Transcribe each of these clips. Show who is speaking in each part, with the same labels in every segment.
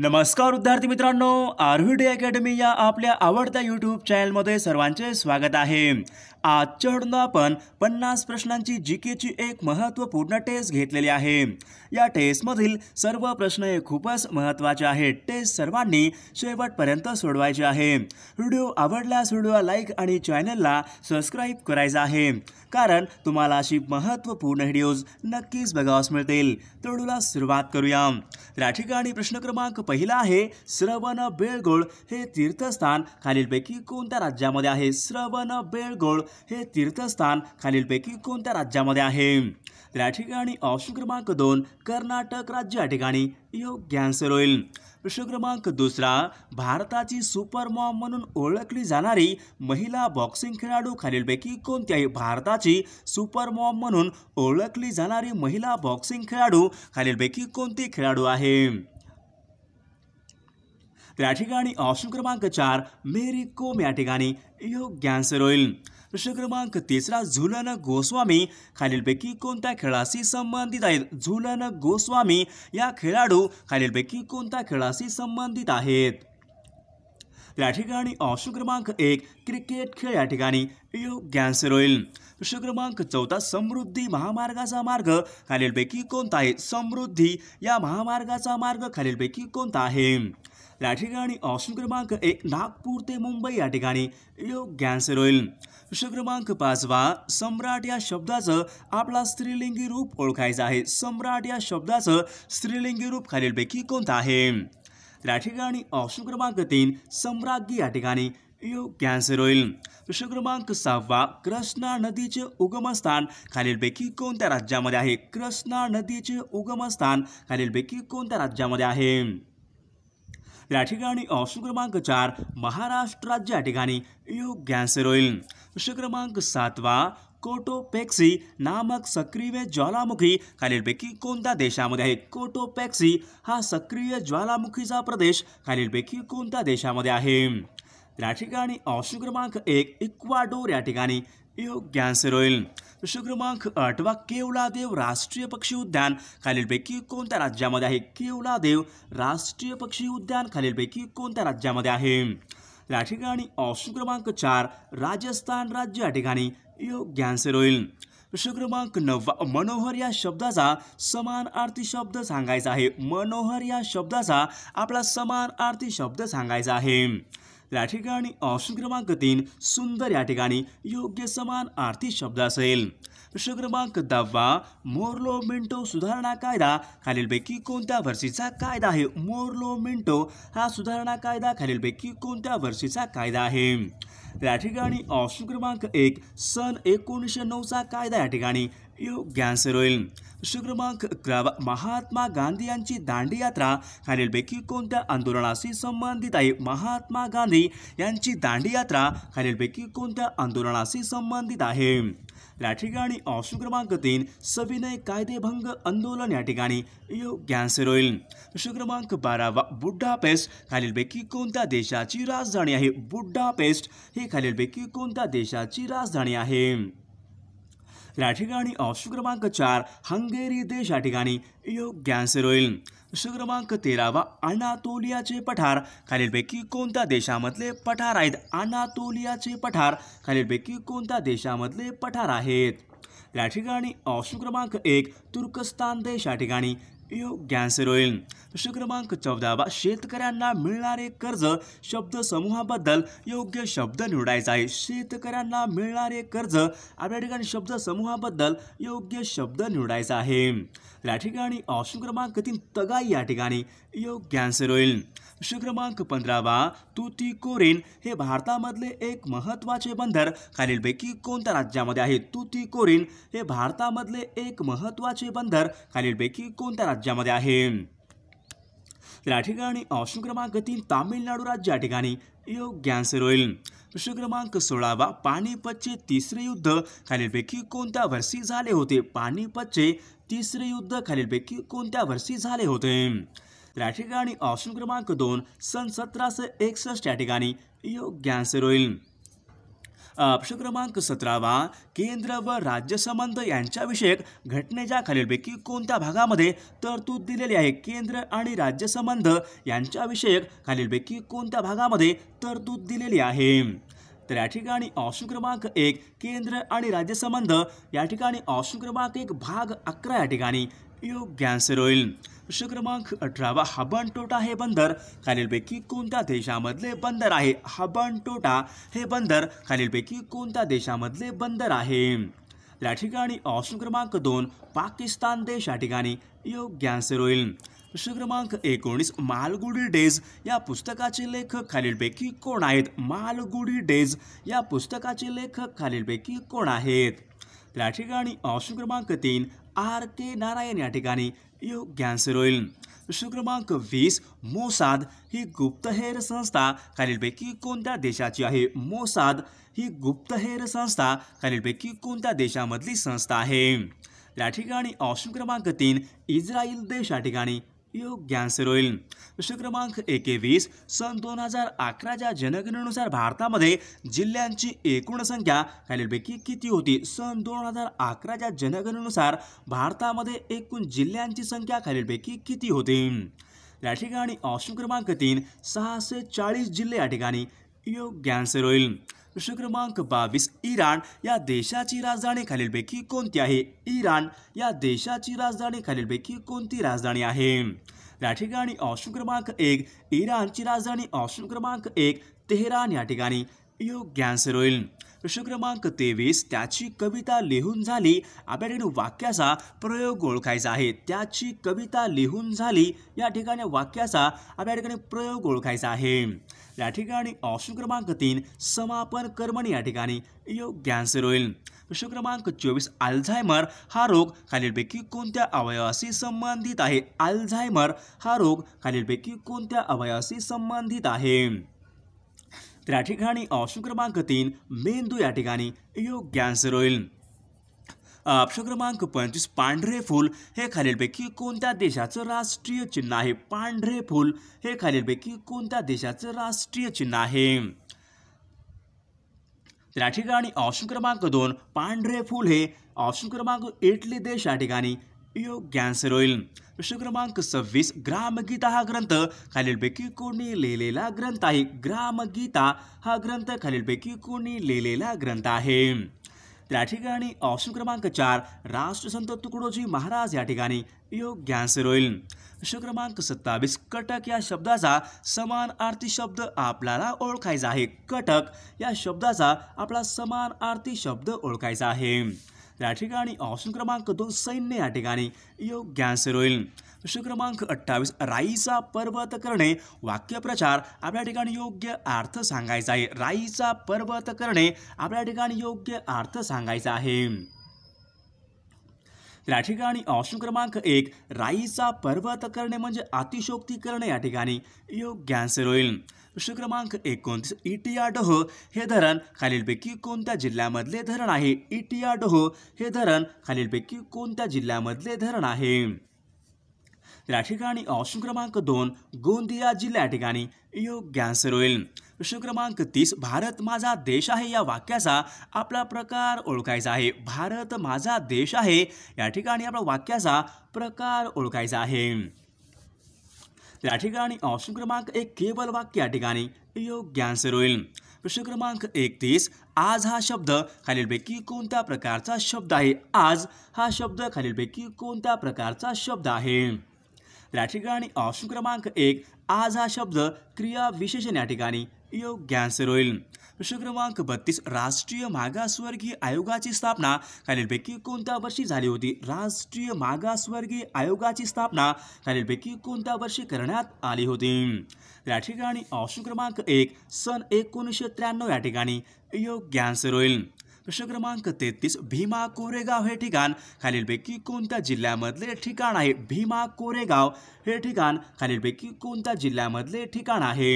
Speaker 1: नमस्कार विद्यार्थी मित्रांनो आरव्हीडी अकॅडमी या आपल्या आवडत्या यूट्यूब चॅनलमध्ये सर्वांचे स्वागत आहे आजच्या आपण पन्नास प्रश्नांची जी केची एक महत्त्वपूर्ण टेस्ट घेतलेली आहे या टेस्टमधील सर्व प्रश्न हे खूपच महत्त्वाचे आहेत टेस्ट सर्वांनी शेवटपर्यंत सोडवायचे आहे व्हिडिओ आवडल्यास व्हिडिओला लाईक आणि चॅनलला सबस्क्राईब करायचं आहे कारण तुम्हाला अशी महत्त्वपूर्ण व्हिडिओज नक्कीच बघावास मिळतील तर सुरुवात करूया या ठिकाणी प्रश्न क्रमांक पहिला आहे श्रवण बेळगोळ हे तीर्थस्थान खालीलपैकी कोणत्या राज्यामध्ये आहे श्रवण बेळगोळ हे तीर्थस्थान खालीलपैकी कोणत्या राज्यामध्ये आहे या ठिकाणी ऑप्शन क्रमांक दोन कर्नाटक राज्य या ठिकाणी योग्य आन्सर होईल प्रश्न क्रमांक दुसरा भारताची सुपर मॉम म्हणून ओळखली जाणारी महिला बॉक्सिंग खेळाडू खालीलपैकी कोणत्याही भारताची सुपर मॉम म्हणून ओळखली जाणारी महिला बॉक्सिंग खेळाडू खालीलपैकी कोणती खेळाडू आहे त्या या ठिकाणी ऑप्शन क्रमांक चार मेरी कोम या ठिकाणी योग्य आन्सर होईल प्रश्न क्रमांक तिसरा झुलन गोस्वामी खालीलपैकी कोणत्या खेळाशी संबंधित आहेत झुलन गोस्वामी या खेळाडू खालीलपैकी कोणत्या खेळाशी संबंधित आहेत त्या ठिकाणी ऑप्शन क्रमांक एक क्रिकेट खेळ या ठिकाणी योग्य आन्सर होईल प्रश्न क्रमांक चौथा समृद्धी महामार्गाचा मार्ग खालीलपैकी कोणता आहे समृद्धी या महामार्गाचा मार्ग खालीलपैकी कोणता आहे या ठिकाणी ऑप्शन क्रमांक एक नागपूर ते मुंबई या ठिकाणी योग्य आन्सर होईल प्रश्न क्रमांक पाचवा सम्राट या शब्दाचं आपला स्त्रीलिंगी रूप ओळखायचं आहे सम्राट या शब्दाचं स्त्रीलिंगी रूप खालीलपैकी कोणतं आहे या ठिकाणी ऑप्शन क्रमांक तीन सम्राज्ञी या ठिकाणी योग्य आन्सर होईल प्रश्न क्रमांक सहावा कृष्णा नदीचे उगमस्थान खालीलपैकी कोणत्या राज्यामध्ये आहे कृष्णा नदीचे उगमस्थान खालीलपैकी कोणत्या राज्यामध्ये आहे त्या ठिकाणी ऑप्शन क्रमांक चार महाराष्ट्र राज्य या ठिकाणी योग्य आन्सर होईल प्रश्न क्रमांक सातवा कोटोपेक्सी नामक सक्रिय ज्वालामुखी खालीलपैकी कोणत्या देशामध्ये आहे कोटोपेक्सी हा सक्रिय ज्वालामुखीचा प्रदेश खालीलपैकी कोणत्या देशामध्ये आहे त्या ठिकाणी ऑप्शन क्रमांक एक इक्वाडोर या ठिकाणी योग कॅन्सर होईल प्रश्न क्रमांक आठवा केवला देव राष्ट्रीय पक्षी उद्यान खालीलपैकी कोणत्या राज्यामध्ये आहे केवला देव राष्ट्रीय पक्षी उद्यान खालीलपैकी कोणत्या राज्यामध्ये आहे या ठिकाणी ऑप्शन क्रमांक चार राजस्थान राज्य या ठिकाणी योग कॅन्सर होईल प्रश्न क्रमांक नववा मनोहर या शब्दाचा समान आरती शब्द सांगायचा आहे मनोहर या शब्दाचा आपला समान आरती शब्द सांगायचा आहे या ठिकाणी ऑप्शन क्रमांक तीन सुंदर या ठिकाणी योग्य समान आर्थिक शब्द असेल प्रश्न क्रमांक दहावा मोरलो मिंटो सुधारणा कायदा खालीलपैकी कोणत्या वर्षीचा कायदा आहे मोरलो मिंटो हा सुधारणा कायदा खालीलपैकी कोणत्या वर्षीचा कायदा आहे या ठिकाणी ऑप्शन क्रमांक एक सन एकोणीसशे नऊचा कायदा या ठिकाणी योग कॅन्सर होईल प्रश्न क्रमांक महात्मा गांधी यांची दांडी यात्रा खालीलपैकी कोणत्या आंदोलनाशी संबंधित आहे महात्मा गांधी यांची दांडी यात्रा खालीलपैकी कोणत्या आंदोलनाशी संबंधित आहे या ठिकाणी ऑप्शन क्रमांक तीन सविनय कायदेभंग आंदोलन या ठिकाणी योग कॅन्सर होईल क्रमांक बारावा पेस्ट खालीलपैकी कोणत्या देशाची राजधानी आहे पेस्ट ही खालीलपैकी कोणत्या देशाची राजधानी आहे या ठिकाणी ऑप्शन क्रमांक चार हंगेरी देश या ठिकाणी योग्य आन्सर होईल प्रश्न क्रमांक तेरावा अनातोलियाचे पठार खालीलपैकी कोणत्या देशामधले पठार आहेत अनातोलियाचे पठार खालीलपैकी कोणत्या देशामधले पठार आहेत या ठिकाणी ऑप्शन क्रमांक एक तुर्कस्तान देश या ठिकाणी योग कॅन्सर होईल प्रश्न क्रमांक चौदावा शेतकऱ्यांना मिळणारे कर्ज शब्द समूहाबद्दल योग्य शब्द निवडायचा आहे शेतकऱ्यांना मिळणारे कर्ज आपल्या ठिकाणी शब्द समूहाबद्दल योग्य शब्द निवडायचा आहे या ठिकाणी ऑप्शन क्रमांक तीन तगाई या ठिकाणी योग आन्सर होईल प्रश्न क्रमांक पंधरावा तुती कोरिन हे भारतामधले एक महत्त्वाचे बंदर खालीलपैकी कोणत्या राज्यामध्ये आहे तुती कोरिन हे भारतामधले एक महत्त्वाचे बंदर खालीलपैकी कोणत्या राज्य राज्यामध्ये आहे या ठिकाणी ऑप्शन क्रमांक तीन तामिळनाडू राज्य या ठिकाणी योग्य आन्सर होईल प्रश्न क्रमांक सोळावा पानिपतचे तिसरे युद्ध खालीलपैकी कोणत्या वर्षी झाले होते पाणीपतचे तिसरे युद्ध खालीलपैकी कोणत्या वर्षी झाले होते या ठिकाणी ऑप्शन क्रमांक दोन सन सतराशे एकसष्ट या ठिकाणी योग्य आन्सर होईल प्रश्न क्रमांक सतरावा केंद्र व राज्य संबंध यांच्याविषयक घटनेच्या खालीलपैकी कोणत्या भागामध्ये तरतूद दिलेली आहे केंद्र आणि राज्य संबंध यांच्याविषयक खालीलपैकी कोणत्या भागामध्ये तरतूद दिलेली आहे तर या ठिकाणी ऑप्शन क्रमांक एक केंद्र आणि राज्य संबंध या ठिकाणी ऑप्शन क्रमांक एक भाग अकरा या ठिकाणी योग्य आन्सर होईल प्रश्न क्रमांक अठरावा हबनटोटा हे बंदर खालीलपैकी कोणत्या देशामधले बंदर आहे हबनटोटा हे बंदर खालीलपैकी कोणत्या देशामधले बंदर आहे या ठिकाणी ऑप्शन क्रमांक दोन पाकिस्तान देश या ठिकाणी योग्य आन्सर होईल प्रश्न क्रमांक एकोणीस मालगुडी डेज या पुस्तकाचे लेखक खालीलपैकी कोण आहेत मालगुडी डेज या पुस्तकाचे लेखक खालीलपैकी कोण आहेत या ठिकाणी ऑप्शन क्रमांक तीन आर के नारायण या ठिकाणी योग्य आन्सर होईल प्रश्न क्रमांक वीस मोसाद ही गुप्तहेर संस्था खालीलपैकी कोणत्या देशाची आहे मोसाद ही गुप्तहेर संस्था खालीलपैकी कोणत्या देशामधली संस्था आहे या ठिकाणी ऑप्शन क्रमांक तीन इस्रायल देश या ठिकाणी योग आन्सर होईल प्रश्न क्रमांक एकेवीस सन दोन हजार अकराच्या जनगणनेनुसार भारतामध्ये जिल्ह्यांची एकूण संख्या खालीलपैकी किती होती सन दोन हजार अकराच्या जनगणनेनुसार भारतामध्ये एकूण जिल्ह्यांची संख्या खालीलपैकी किती होती या ठिकाणी ऑप्शन क्रमांक तीन सहाशे चाळीस जिल्हे या ठिकाणी योग्य गॅन्सर होईल प्रश्न क्रमांक बावीस इराण या देशाची राजधानी खालीलपैकी कोणती आहे इराण या देशाची राजधानी खालीलपैकी कोणती राजधानी आहे या ठिकाणी ऑप्शन क्रमांक एक इराणची राजधानी ऑप्शन क्रमांक एक तेहरान या ठिकाणी योग्य आन्सर होईल प्रश्न क्रमांक तेवीस त्याची कविता लिहून झाली आपल्याकडे वाक्याचा प्रयोग ओळखायचा आहे त्याची कविता लिहून झाली या ठिकाणी वाक्याचा आपल्या ठिकाणी प्रयोग ओळखायचा आहे या ठिकाणी ऑप्शन क्रमांक तीन समापन कर्मणी या ठिकाणी योग्य आन्सर होईल प्रश्न क्रमांक चोवीस अल्झायमर हा रोग खालीलपैकी कोणत्या अवयवाशी संबंधित आहे अल्झायमर हा रोग खालीलपैकी कोणत्या अवयवाशी संबंधित आहे तर या ठिकाणी ऑप्शन क्रमांक तीन मेंदू या ठिकाणी योग्य आन्सर होईल ऑप्शन क्रमांक पंचवीस पांढरे फूल हे खालीलपैकी कोणत्या देशाचं राष्ट्रीय चिन्ह आहे पांढरे फूल हे खालीलपैकी कोणत्या देशाचं राष्ट्रीय चिन्ह आहे त्या ठिकाणी ऑप्शन क्रमांक दोन पांढरे फूल हे ऑप्शन क्रमांक इटली देश या ठिकाणी योग्य आन्सर होईल प्रश्न क्रमांक सव्वीस ग्रामगीता हा ग्रंथ खालीलपैकी कोणी लिहिलेला ग्रंथ आहे ग्रामगीता हा ग्रंथ खालीलपैकी कोणी लिहिलेला ग्रंथ आहे त्या ठिकाणी ऑप्शन क्रमांक चार राष्ट्रसंत तुकडोजी महाराज या ठिकाणी योग्य आन्सर होईल प्रश्न क्रमांक सत्तावीस कटक या शब्दाचा समान आरती शब्द आपल्याला ओळखायचा आहे कटक या शब्दाचा आपला समान आरती शब्द ओळखायचा आहे त्या ठिकाणी ऑप्शन क्रमांक दोन सैन्य या ठिकाणी योग्य आन्सर होईल प्रश्न क्रमांक अठ्ठावीस राईचा पर्वत करणे वाक्यप्रचार आपल्या ठिकाणी योग्य अर्थ सांगायचा आहे राईचा पर्वत करणे आपल्या ठिकाणी योग्य अर्थ सांगायचा आहे या ठिकाणी ऑप्शन क्रमांक एक राईचा पर्वत करणे म्हणजे अतिशोक्ती करणे या ठिकाणी योग्य आन्सर होईल प्रश्न क्रमांक एकोणतीस इटियाडोह हे धरण खालीलपैकी कोणत्या जिल्ह्यामधले धरण आहे इटियाडोह हे धरण खालीलपैकी कोणत्या जिल्ह्यामधले धरण आहे या ठिकाणी ऑप्शन क्रमांक दोन गोंदिया जिल्हा ठिकाणी योग्य आन्सर होईल प्रश्न क्रमांक तीस भारत माझा देश आहे या वाक्याचा आपला प्रकार ओळखायचा आहे भारत माझा देश आहे या ठिकाणी आपला वाक्याचा प्रकार ओळखायचा आहे या ठिकाणी ऑप्शन क्रमांक एक केवल वाक्य या ठिकाणी योग्य आन्सर होईल प्रश्न क्रमांक एकतीस आज हा शब्द खालीलपैकी कोणत्या प्रकारचा शब्द आहे आज हा शब्द खालीलपैकी कोणत्या प्रकारचा शब्द आहे त्या ठिकाणी ऑप्शन क्रमांक एक आज हा शब्द क्रिया विशेषण या ठिकाणी योग्य आन्सर होईल प्रश्न क्रमांक बत्तीस राष्ट्रीय मागासवर्गीय आयोगाची स्थापना खालीलपैकी कोणत्या वर्षी झाली होती राष्ट्रीय मागासवर्गीय आयोगाची स्थापना खालीलपैकी कोणत्या वर्षी करण्यात आली होती या ठिकाणी ऑप्शन क्रमांक एक सन एकोणीसशे त्र्याण्णव या ठिकाणी योग्य आन्सर होईल प्रश्न क्रमांक तेहतीस भीमा कोरेगाव हे ठिकाण खालीलपैकी कोणत्या जिल्ह्यामधले ठिकाण आहे भीमा कोरेगाव हे ठिकाण खालीलपैकी कोणत्या जिल्ह्यामधले ठिकाण आहे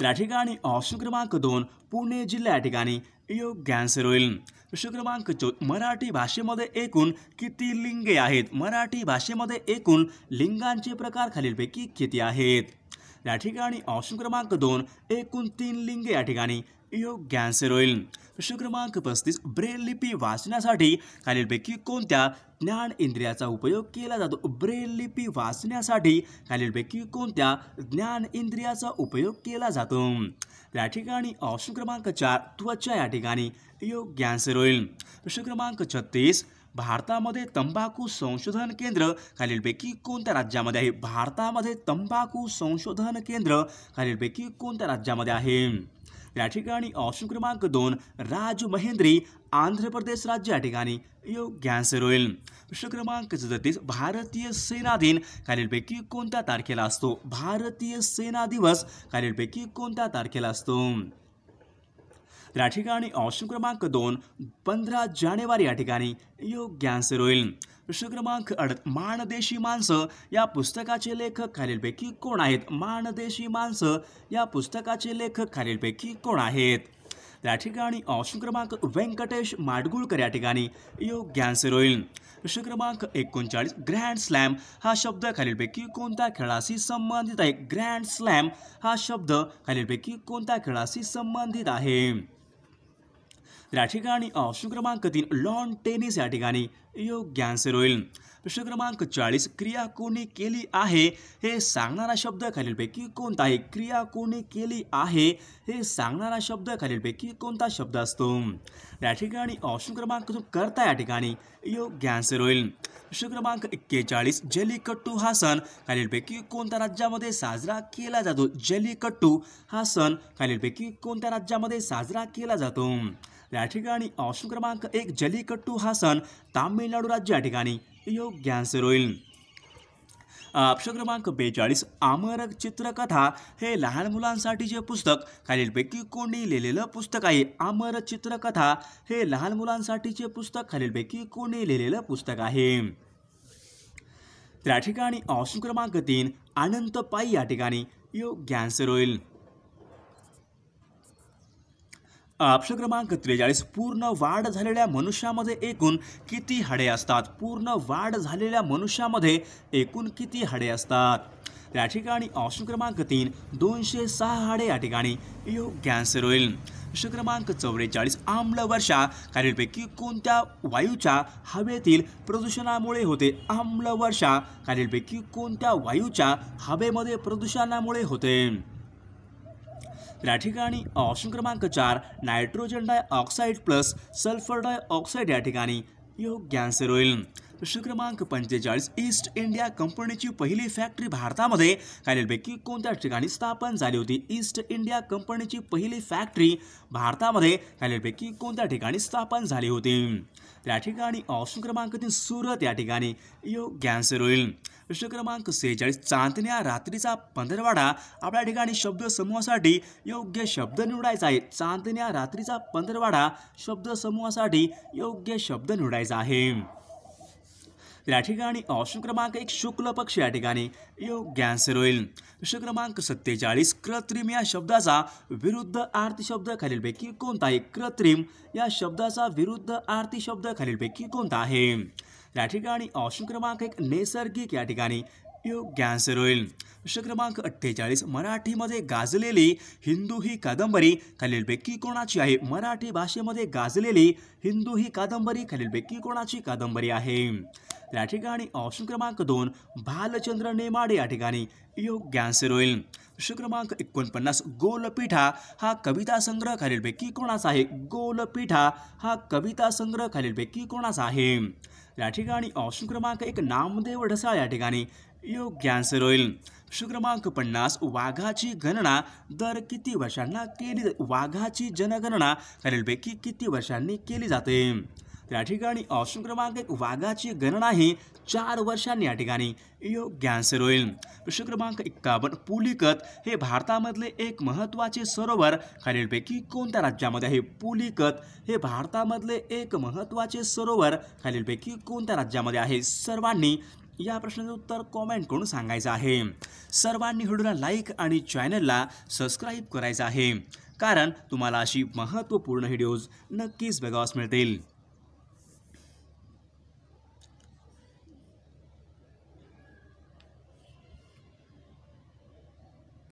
Speaker 1: त्या ठिकाणी ऑप्शन क्रमांक दोन पुणे जिल्हा या ठिकाणी योग्य आन्सर होईल प्रश्न क्रमांक चौथ मराठी भाषेमध्ये एकूण किती लिंगे आहेत मराठी भाषेमध्ये एकूण लिंगांचे प्रकार खालीलपैकी किती आहेत या ठिकाणी ऑप्शन क्रमांक दोन एकूण तीन लिंगे या ठिकाणी योग कॅन्सर होईल प्रश्न पस्तीस ब्रेल लिपी वाचण्यासाठी खालीलपैकी कोणत्या ज्ञान इंद्रियाचा उपयोग केला जातो ब्रेल लिपी वाचण्यासाठी खालीलपैकी कोणत्या ज्ञान इंद्रियाचा उपयोग केला जातो या ठिकाणी ऑप्शन क्रमांक चार त्वचा या ठिकाणी योग ज्ञानसे होईल प्रश्न क्रमांक छत्तीस में तंबाकू संशोधन केन्द्र केंद्र खालीलपैकी कोणत्या राज्यामध्ये आहे में तंबाकू संशोधन केन्द्र खालीलपैकी कोणत्या राज्यामध्ये आहे या ठिकाणी ऑप्शन क्रमांक दोन राज महेंद्री आंध्र प्रदेश राज्य या ठिकाणी योग्य आन्सर प्रश्न क्रमांक सदतीस भारतीय सेना दिन खालीलपैकी को तारखेला भारतीय सेना दिवस खालीलपैकी को तारखेला या ठिकाणी ऑप्शन क्रमांक दोन पंधरा जानेवारी या ठिकाणी योग्य आन्सर होईल प्रश्न क्रमांक अड मानदेशी माणसं या पुस्तकाचे लेखक खालीलपैकी कोण आहेत मानदेशी माणसं या पुस्तकाचे लेखक खालीलपैकी कोण आहेत त्या ठिकाणी ऑप्शन क्रमांक व्यंकटेश माडगुळकर या ठिकाणी योग्य आन्सर होईल प्रश्न क्रमांक एकोणचाळीस ग्रँड स्लॅम हा शब्द खालीलपैकी कोणत्या खेळाशी संबंधित आहे ग्रँड स्लॅम हा शब्द खालीलपैकी कोणत्या खेळाशी संबंधित आहे त्या ठिकाणी ऑप्शन क्रमांक तीन लॉन टेनिस या ठिकाणी योग्यांचे होईल प्रश्न क्रमांक चाळीस क्रिया कोणी केली आहे हे सांगणारा शब्द खालीलपैकी कोणता आहे क्रिया कोणी केली आहे हे सांगणारा शब्द खालीलपैकी कोणता शब्द असतो या ठिकाणी ऑप्शन क्रमांक करता या ठिकाणी योग आन्सर होईल प्रश्न क्रमांक एक्केचाळीस जलीकट्टू हा सण खालीलपैकी कोणत्या राज्यामध्ये साजरा केला जातो जलीकट्टू हा सण खालीलपैकी कोणत्या राज्यामध्ये साजरा केला जातो या ठिकाणी ऑप्शन क्रमांक एक जलीकट्टू हा सण तामिळ तामिळनाडू राज्य या ठिकाणी योग्य आन्सर होईल ऑप्शन क्रमांक बेचाळीस आमर चित्रकथा हे लहान मुलांसाठीचे पुस्तक खालीलपैकी कोणी लिहिलेलं पुस्तक आहे आमर चित्रकथा हे लहान मुलांसाठीचे पुस्तक खालीलपैकी कोणी लिहिलेलं पुस्तक आहे त्या ठिकाणी ऑप्शन क्रमांक तीन अनंत पायी या ठिकाणी योग्य आन्सर होईल ऑप्शन क्रमांक त्रेचाळीस पूर्ण वाढ झालेल्या मनुष्यामध्ये एकूण किती हाडे असतात पूर्ण वाढ झालेल्या मनुष्यामध्ये एकूण किती हाडे असतात त्या ठिकाणी ऑप्शन क्रमांक तीन दोनशे सहा हाडे या ठिकाणी योग्य आन्सर होईल प्रश्न क्रमांक चौवेचाळीस आम्ल वर्षा खालीलपैकी कोणत्या वायूच्या हवेतील प्रदूषणामुळे होते आम्ल वर्षा खालीलपैकी कोणत्या वायूच्या हवेमध्ये प्रदूषणामुळे होते त्या ठिकाणी ऑप्शन क्रमांक चार nitrogen dioxide plus sulphur dioxide या ठिकाणी योग्य आन्सर होईल प्रश्न क्रमांक पंचेचाळीस ईस्ट इंडिया कंपनीची पहिली फॅक्टरी भारतामध्ये खालीलपैकी कोणत्या ठिकाणी स्थापन झाली होती ईस्ट इंडिया कंपनीची पहिली फॅक्टरी भारतामध्ये खालीलपैकी कोणत्या ठिकाणी स्थापन झाली होती त्या ठिकाणी ऑप्शन क्रमांक तीन सुरत या ठिकाणी योग्य आन्सर होईल प्रश्न क्रमांक सेहेचाळीस चांदण्या रात्रीचा पंधरवाडा आपल्या ठिकाणी शब्द समूहासाठी योग्य शब्द निवडायचा आहे चांदण्या रात्रीचा पंधरवाडा समूहासाठी योग्य शब्द निवडायचा आहे या ठिकाणी ऑप्शन क्रमांक एक शुक्ल पक्ष या ठिकाणी योग्य आन्सर होईल प्रश्न क्रमांक सत्तेचाळीस कृत्रिम या शब्दाचा विरुद्ध आरती शब्द खालीलपैकी कोणता आहे कृत्रिम या शब्दाचा विरुद्ध आरती शब्द खालीलपैकी कोणता आहे या ठिकाणी ऑप्शन क्रमांक एक नैसर्गिक या ठिकाणी योग्य आन्सर होईल प्रश्न क्रमांक अठ्ठेचाळीस मराठीमध्ये गाजलेली हिंदू ही कादंबरी खालीलपैकी कोणाची आहे मराठी भाषेमध्ये गाजलेली हिंदू ही कादंबरी खालीलपैकी कोणाची कादंबरी आहे या ठिकाणी ऑप्शन क्रमांक दोन भालचंद्र नेमाडे या ठिकाणी योग्य आन्सर होईल क्रमांक एकोणपन्नास गोलपीठा हा कविता संग्रह खालीलपैकी कोणाचा आहे गोलपीठा हा कविता संग्रह खालीलपैकी कोणाचा आहे या ठिकाणी ऑप्शन क्रमांक एक नामदेव ढसाळ या ठिकाणी योग्य आन्सर होईल प्रश्न क्रमांक पन्नास वाघाची गणना दर किती वर्षांना केली वाघाची जनगणना खालीलपैकी किती वर्षांनी केली जाते त्या ठिकाणी ऑप्शन क्रमांक एक वाघाची गणना ही चार वर्षांनी या ठिकाणी योग्य आन्सर होईल प्रश्न क्रमांक एक्कावन्न पुलिकत हे भारतामधले एक महत्त्वाचे सरोवर खालीलपैकी कोणत्या राज्यामध्ये आहे पुलिकत हे भारतामधले एक महत्त्वाचे सरोवर खालीलपैकी कोणत्या राज्यामध्ये आहे सर्वांनी या प्रश्नाचं उत्तर कॉमेंट करून सांगायचं आहे सर्वांनी व्हिडिओला लाईक आणि चॅनलला सबस्क्राईब करायचं आहे कारण तुम्हाला अशी महत्त्वपूर्ण व्हिडिओज नक्कीच बघावास मिळतील